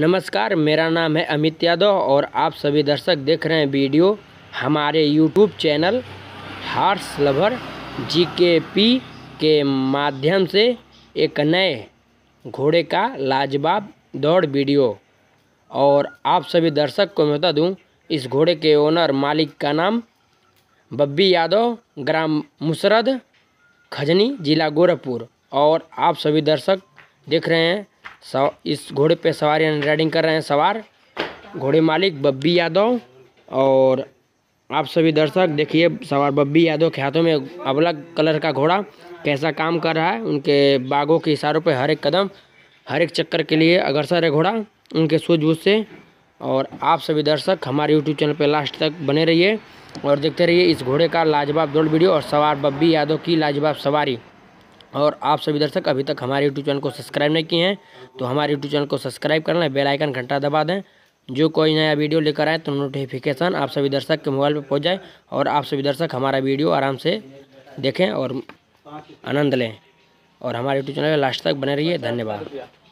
नमस्कार मेरा नाम है अमित यादव और आप सभी दर्शक देख रहे हैं वीडियो हमारे YouTube channel horse lover G K P के माध्यम से एक नए घोड़े का लाजवाब दौड़ वीडियो और आप सभी दर्शक को मैं बता दूं इस घोड़े के ओनर मालिक का नाम बब्बी यादव ग्राम मुसरद खजनी ज़िला गोरखपुर और आप सभी दर्शक देख रहे हैं इस घोड़े पे सवार यानी राइडिंग कर रहे हैं सवार घोड़े मालिक बब्बी यादव और आप सभी दर्शक देखिए सवार बब्बी यादव के हाथों में अलग कलर का घोड़ा कैसा काम कर रहा है उनके बागों के इशारों पर हर एक कदम हर एक चक्कर के लिए अग्रसर है घोड़ा उनके सूझबूझ से और आप सभी दर्शक हमारे यूट्यूब चैनल पर लास्ट तक बने रहिए और देखते रहिए इस घोड़े का लाजवाब दौड़ वीडियो और सवार बब्बी यादव की लाजवाब सवारी और आप सभी दर्शक अभी तक हमारे यूट्यूब चैनल को सब्सक्राइब नहीं किए हैं तो हमारे यूट्यूब चैनल को सब्सक्राइब कर लें बेलाइकन घंटा दबा दें जो कोई नया वीडियो लेकर आए तो नोटिफिकेशन आप सभी दर्शक के मोबाइल पर पहुँच जाए और आप सभी दर्शक हमारा वीडियो आराम से देखें और आनंद लें और हमारे यूट्यूब चैनल लास्ट तक बने रहिए धन्यवाद